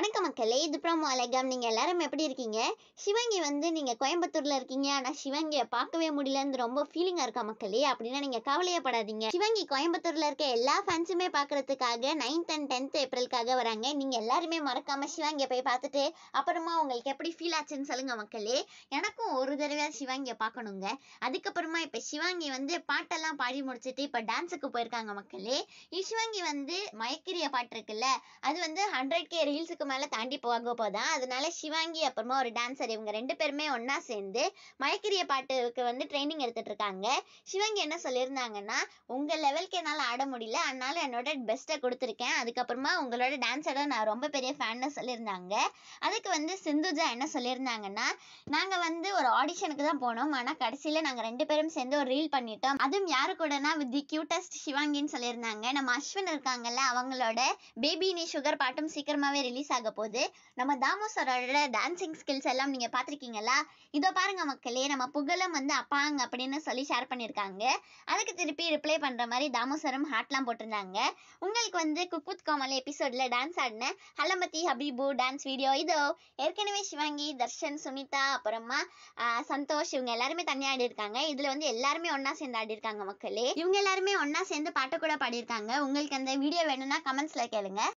வணக்கம் மக்களே இது ப்ரோமோ அலைகாம் நீங்கள் எல்லாரும் எப்படி இருக்கீங்க சிவங்கி வந்து நீங்கள் கோயம்புத்தூரில் இருக்கீங்க ஆனால் சிவங்கியை பார்க்கவே முடியலன்னு ரொம்ப ஃபீலிங்காக இருக்கா மக்களே அப்படின்னா நீங்கள் கவலையே படாதீங்க சிவங்கி கோயம்புத்தூரில் இருக்க எல்லா ஃபேன்ஸுமே பார்க்குறதுக்காக நைன்த் அண்ட் டென்த் ஏப்ரலுக்காக வராங்க நீங்கள் எல்லாருமே மறக்காமல் சிவங்கியை போய் பார்த்துட்டு அப்புறமா உங்களுக்கு எப்படி ஃபீல் ஆச்சுன்னு சொல்லுங்க மக்களே எனக்கும் ஒரு தடவையாக சிவங்கியை பார்க்கணுங்க அதுக்கப்புறமா இப்போ சிவாங்கி வந்து பாட்டெல்லாம் பாடி முடிச்சுட்டு இப்போ டான்ஸுக்கு போயிருக்காங்க மக்களே சிவாங்கி வந்து மயக்கிரிய பாட்டு இருக்குல்ல அது வந்து ஹண்ட்ரட் கே ரீல்ஸுக்கு மேலே தாண்டி போக போதான் அதனால சிவாங்கி அப்புறமா ஒரு டான்சர் இவங்க ரெண்டு பேருமே ஒன்றா சேர்ந்து மயக்கிரிய பாட்டுக்கு வந்து ட்ரைனிங் எடுத்துட்டு இருக்காங்க சிவாங்கி என்ன சொல்லியிருந்தாங்கன்னா உங்கள் லெவலுக்கு என்னால் ஆட முடியல அதனால என்னோட பெஸ்ட்டை கொடுத்துருக்கேன் அதுக்கப்புறமா உங்களோட டான்ஸோட நான் ரொம்ப பெரிய ஃபேன்னு சொல்லியிருந்தாங்க அதுக்கு வந்து சிந்துஜா என்ன சொல்லியிருந்தாங்கன்னா நாங்கள் வந்து ஒரு ஆடிஷனுக்கு தான் போனோம் ஆனால் கடைசியில் நாங்கள் ரெண்டு பேரும் சேர்ந்து ஒரு ரீல் பண்ணிட்டோம் அதுவும் யாரு கூடனா வித் தி கியூட்டஸ்ட் சிவாங்கின்னு சொல்லியிருந்தாங்க நம்ம அஸ்வின் இருக்காங்கல்ல அவங்களோட பேபி நீ சுகர் பாட்டும் சீக்கிரமாகவே ரிலீஸ் ஆகும் ஆக போகுது நம்ம தாமு டான்சிங் ஸ்கில்ஸ் எல்லாம் நீங்கள் பார்த்துருக்கீங்களா இதோ பாருங்க மக்களே நம்ம புகழும் வந்து அப்பாங்க அப்படின்னு சொல்லி ஷேர் பண்ணியிருக்காங்க அதுக்கு திருப்பி ரிப்ளை பண்ணுற மாதிரி தாமோசரம் ஹாட்லாம் போட்டிருந்தாங்க உங்களுக்கு வந்து குக் வித் கோமல் எபிசோடில் டான்ஸ் ஆடின ஹலமதி ஹபீபு டான்ஸ் வீடியோ இதோ ஏற்கனவே சிவாங்கி தர்ஷன் சுனிதா அப்புறமா சந்தோஷ் இவங்க எல்லாருமே தனியாக ஆடி இருக்காங்க இதில் வந்து எல்லாருமே ஒன்றா சேர்ந்து ஆடி இருக்காங்க மக்களே இவங்க எல்லாருமே ஒன்றா சேர்ந்து பாட்டு கூட பாடியிருக்காங்க உங்களுக்கு அந்த வீடியோ வேணும்னா கமெண்ட்ஸில் கேளுங்க